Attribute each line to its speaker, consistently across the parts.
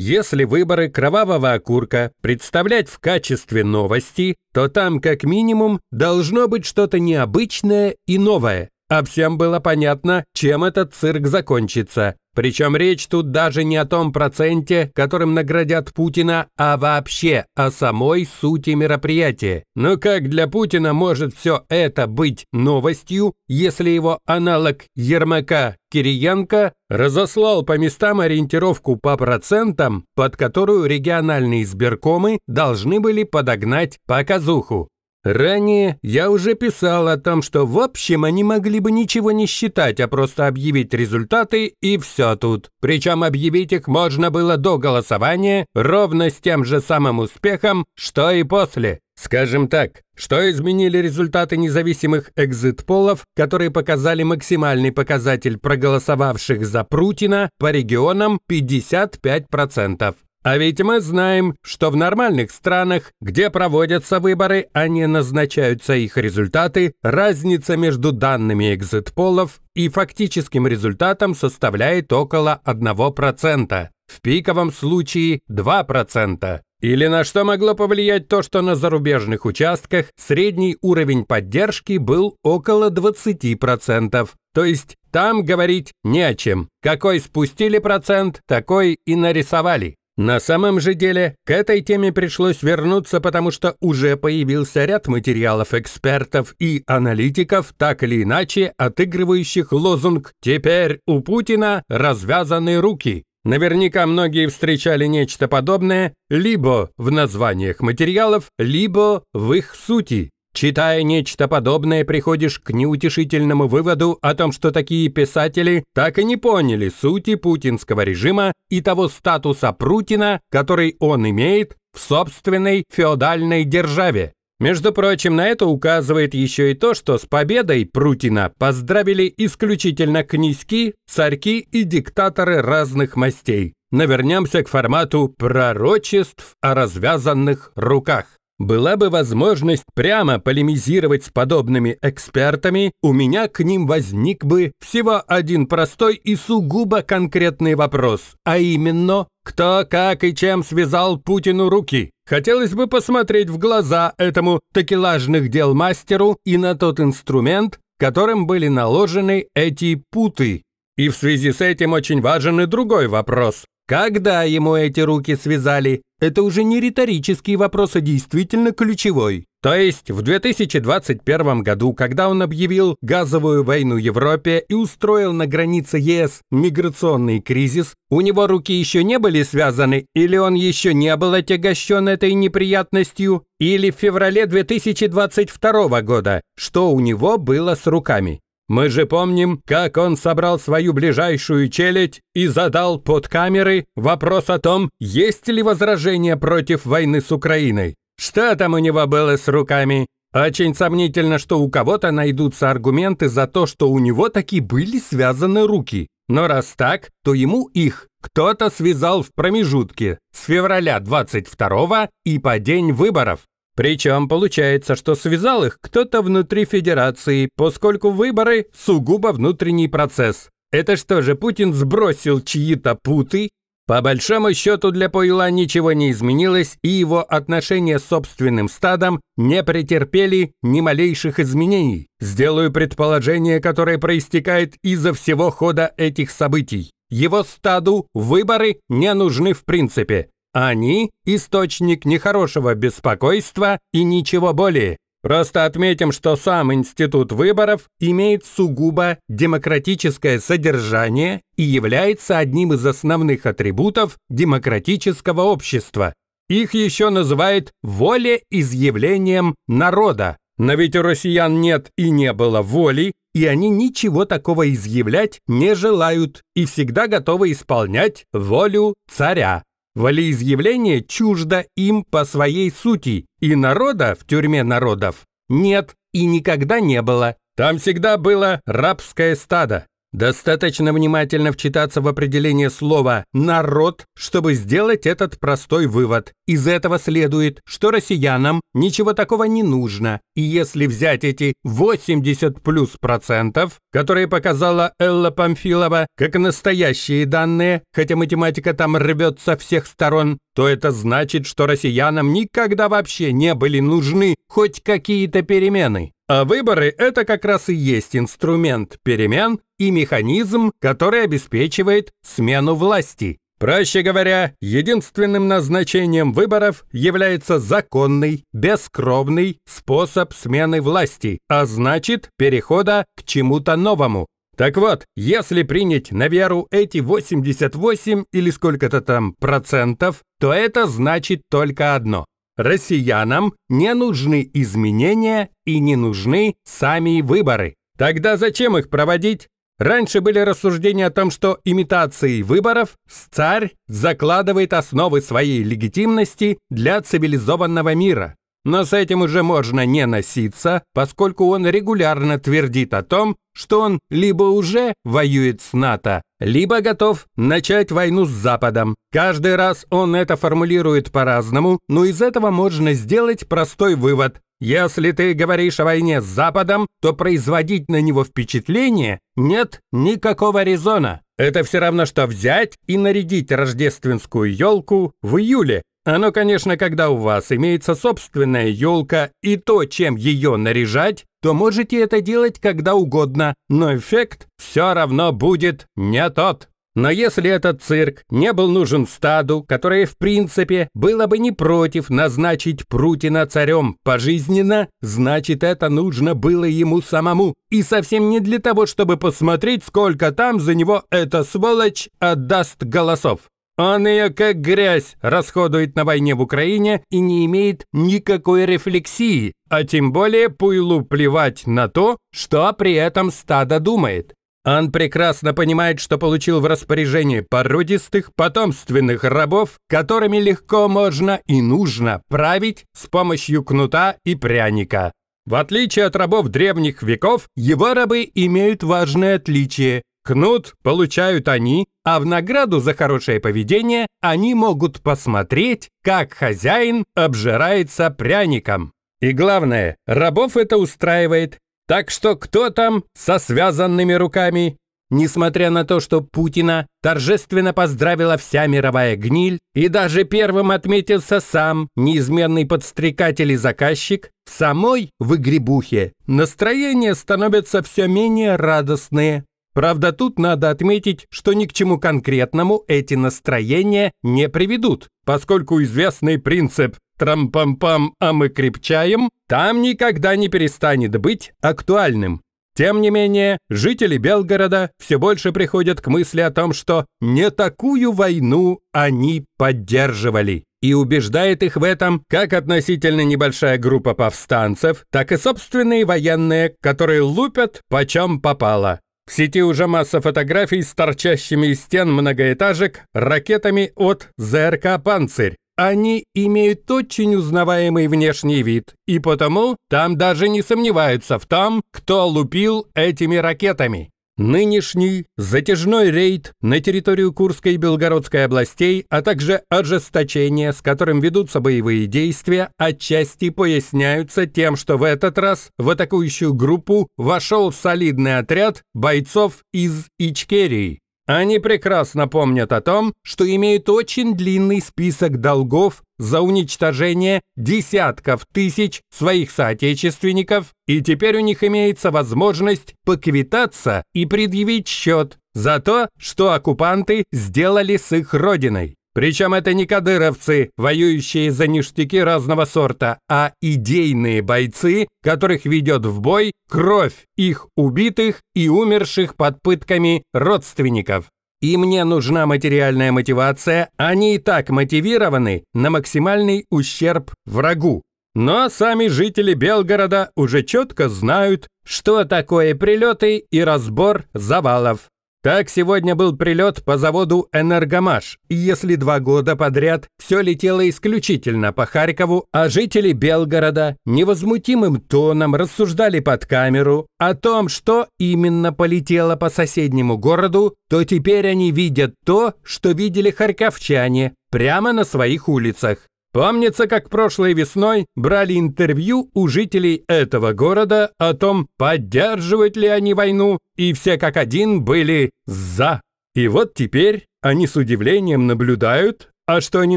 Speaker 1: Если выборы кровавого окурка представлять в качестве новости, то там как минимум должно быть что-то необычное и новое а всем было понятно, чем этот цирк закончится. Причем речь тут даже не о том проценте, которым наградят Путина, а вообще о самой сути мероприятия. Но как для Путина может все это быть новостью, если его аналог Ермака Кириенко разослал по местам ориентировку по процентам, под которую региональные избиркомы должны были подогнать показуху? Ранее я уже писал о том, что в общем они могли бы ничего не считать, а просто объявить результаты и все тут. Причем объявить их можно было до голосования ровно с тем же самым успехом, что и после. Скажем так, что изменили результаты независимых экзит-полов, которые показали максимальный показатель проголосовавших за Прутина по регионам 55%. А ведь мы знаем, что в нормальных странах, где проводятся выборы, а не назначаются их результаты, разница между данными экзит-полов и фактическим результатом составляет около 1%, в пиковом случае 2%. Или на что могло повлиять то, что на зарубежных участках средний уровень поддержки был около 20%. То есть там говорить не о чем. Какой спустили процент, такой и нарисовали. На самом же деле, к этой теме пришлось вернуться, потому что уже появился ряд материалов экспертов и аналитиков, так или иначе отыгрывающих лозунг «Теперь у Путина развязаны руки». Наверняка многие встречали нечто подобное либо в названиях материалов, либо в их сути. Читая нечто подобное, приходишь к неутешительному выводу о том, что такие писатели так и не поняли сути путинского режима и того статуса Прутина, который он имеет в собственной феодальной державе. Между прочим, на это указывает еще и то, что с победой Прутина поздравили исключительно князьки, царьки и диктаторы разных мастей. Но вернемся к формату пророчеств о развязанных руках. Была бы возможность прямо полемизировать с подобными экспертами, у меня к ним возник бы всего один простой и сугубо конкретный вопрос, а именно, кто, как и чем связал Путину руки. Хотелось бы посмотреть в глаза этому такелажных дел мастеру и на тот инструмент, которым были наложены эти путы. И в связи с этим очень важен и другой вопрос. Когда ему эти руки связали? Это уже не риторический вопрос, а действительно ключевой. То есть в 2021 году, когда он объявил газовую войну Европе и устроил на границе ЕС миграционный кризис, у него руки еще не были связаны, или он еще не был отягощен этой неприятностью, или в феврале 2022 года, что у него было с руками. Мы же помним, как он собрал свою ближайшую челядь и задал под камеры вопрос о том, есть ли возражения против войны с Украиной. Что там у него было с руками? Очень сомнительно, что у кого-то найдутся аргументы за то, что у него таки были связаны руки. Но раз так, то ему их кто-то связал в промежутке с февраля 22 и по день выборов. Причем получается, что связал их кто-то внутри федерации, поскольку выборы – сугубо внутренний процесс. Это что же, Путин сбросил чьи-то путы? По большому счету для Пойла ничего не изменилось, и его отношения с собственным стадом не претерпели ни малейших изменений. Сделаю предположение, которое проистекает из-за всего хода этих событий. Его стаду выборы не нужны в принципе. Они – источник нехорошего беспокойства и ничего более. Просто отметим, что сам институт выборов имеет сугубо демократическое содержание и является одним из основных атрибутов демократического общества. Их еще называют волеизъявлением народа. Но ведь у россиян нет и не было воли, и они ничего такого изъявлять не желают и всегда готовы исполнять волю царя. Волеизъявление чуждо им по своей сути, и народа в тюрьме народов нет и никогда не было. Там всегда было рабское стадо. Достаточно внимательно вчитаться в определение слова «народ», чтобы сделать этот простой вывод. Из этого следует, что россиянам ничего такого не нужно. И если взять эти 80 плюс процентов, которые показала Элла Памфилова, как настоящие данные, хотя математика там рвет со всех сторон, то это значит, что россиянам никогда вообще не были нужны хоть какие-то перемены. А выборы – это как раз и есть инструмент перемен и механизм, который обеспечивает смену власти. Проще говоря, единственным назначением выборов является законный, бескровный способ смены власти, а значит перехода к чему-то новому. Так вот, если принять на веру эти 88 или сколько-то там процентов, то это значит только одно россиянам не нужны изменения и не нужны сами выборы. Тогда зачем их проводить? Раньше были рассуждения о том, что имитацией выборов царь закладывает основы своей легитимности для цивилизованного мира. Но с этим уже можно не носиться, поскольку он регулярно твердит о том, что он либо уже воюет с НАТО, либо готов начать войну с Западом. Каждый раз он это формулирует по-разному, но из этого можно сделать простой вывод. Если ты говоришь о войне с Западом, то производить на него впечатление нет никакого резона. Это все равно, что взять и нарядить рождественскую елку в июле, оно, ну, конечно, когда у вас имеется собственная елка и то, чем ее наряжать, то можете это делать когда угодно, но эффект все равно будет не тот. Но если этот цирк не был нужен стаду, которое, в принципе, было бы не против назначить Прутина царем пожизненно, значит, это нужно было ему самому. И совсем не для того, чтобы посмотреть, сколько там за него эта сволочь отдаст голосов. Он ее как грязь расходует на войне в Украине и не имеет никакой рефлексии, а тем более Пуйлу плевать на то, что при этом стадо думает. Он прекрасно понимает, что получил в распоряжение породистых, потомственных рабов, которыми легко можно и нужно править с помощью кнута и пряника. В отличие от рабов древних веков, его рабы имеют важное отличие. Кнут получают они, а в награду за хорошее поведение они могут посмотреть, как хозяин обжирается пряником. И главное, рабов это устраивает. Так что кто там со связанными руками? Несмотря на то, что Путина торжественно поздравила вся мировая гниль и даже первым отметился сам неизменный подстрекатель и заказчик, в самой выгребухе настроения становятся все менее радостные. Правда, тут надо отметить, что ни к чему конкретному эти настроения не приведут, поскольку известный принцип «трам-пам-пам, а мы крепчаем» там никогда не перестанет быть актуальным. Тем не менее, жители Белгорода все больше приходят к мысли о том, что не такую войну они поддерживали. И убеждает их в этом как относительно небольшая группа повстанцев, так и собственные военные, которые лупят почем попало. В сети уже масса фотографий с торчащими из стен многоэтажек ракетами от ЗРК «Панцирь». Они имеют очень узнаваемый внешний вид, и потому там даже не сомневаются в том, кто лупил этими ракетами. Нынешний затяжной рейд на территорию Курской и Белгородской областей, а также ожесточение, с которым ведутся боевые действия, отчасти поясняются тем, что в этот раз в атакующую группу вошел солидный отряд бойцов из Ичкерии. Они прекрасно помнят о том, что имеют очень длинный список долгов за уничтожение десятков тысяч своих соотечественников, и теперь у них имеется возможность поквитаться и предъявить счет за то, что оккупанты сделали с их родиной. Причем это не кадыровцы, воюющие за ништяки разного сорта, а идейные бойцы, которых ведет в бой кровь их убитых и умерших под пытками родственников. И мне нужна материальная мотивация, они и так мотивированы на максимальный ущерб врагу. Но сами жители Белгорода уже четко знают, что такое прилеты и разбор завалов. Так сегодня был прилет по заводу «Энергомаш», если два года подряд все летело исключительно по Харькову, а жители Белгорода невозмутимым тоном рассуждали под камеру о том, что именно полетело по соседнему городу, то теперь они видят то, что видели харьковчане прямо на своих улицах. Помнится, как прошлой весной брали интервью у жителей этого города о том, поддерживают ли они войну, и все как один были «за». И вот теперь они с удивлением наблюдают, а что они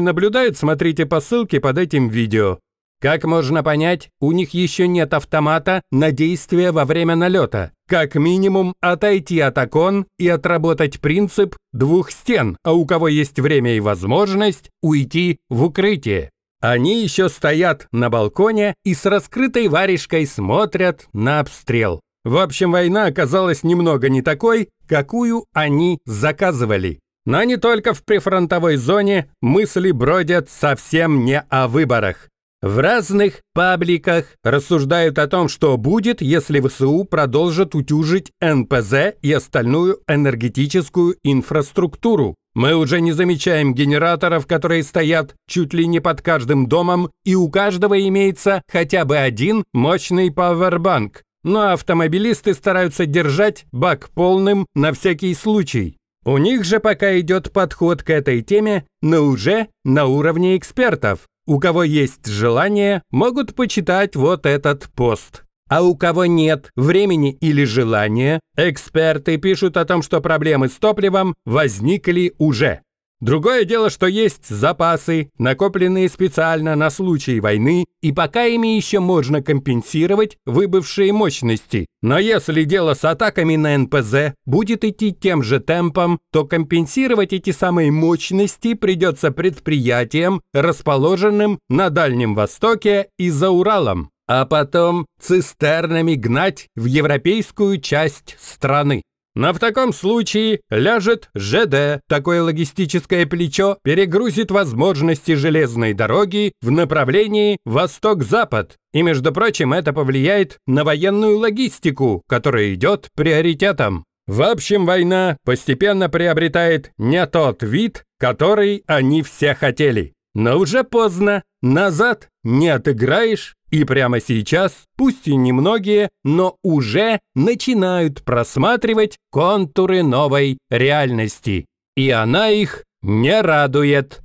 Speaker 1: наблюдают, смотрите по ссылке под этим видео. Как можно понять, у них еще нет автомата на действие во время налета. Как минимум, отойти от окон и отработать принцип двух стен, а у кого есть время и возможность, уйти в укрытие. Они еще стоят на балконе и с раскрытой варежкой смотрят на обстрел. В общем, война оказалась немного не такой, какую они заказывали. Но не только в прифронтовой зоне мысли бродят совсем не о выборах. В разных пабликах рассуждают о том, что будет, если ВСУ продолжит утюжить НПЗ и остальную энергетическую инфраструктуру. Мы уже не замечаем генераторов, которые стоят чуть ли не под каждым домом, и у каждого имеется хотя бы один мощный пауэрбанк. Но автомобилисты стараются держать бак полным на всякий случай. У них же пока идет подход к этой теме, но уже на уровне экспертов. У кого есть желание, могут почитать вот этот пост. А у кого нет времени или желания, эксперты пишут о том, что проблемы с топливом возникли уже. Другое дело, что есть запасы, накопленные специально на случай войны, и пока ими еще можно компенсировать выбывшие мощности. Но если дело с атаками на НПЗ будет идти тем же темпом, то компенсировать эти самые мощности придется предприятиям, расположенным на Дальнем Востоке и за Уралом, а потом цистернами гнать в европейскую часть страны. Но в таком случае ляжет ЖД, такое логистическое плечо перегрузит возможности железной дороги в направлении восток-запад. И, между прочим, это повлияет на военную логистику, которая идет приоритетом. В общем, война постепенно приобретает не тот вид, который они все хотели. Но уже поздно. Назад не отыграешь. И прямо сейчас, пусть и немногие, но уже начинают просматривать контуры новой реальности. И она их не радует.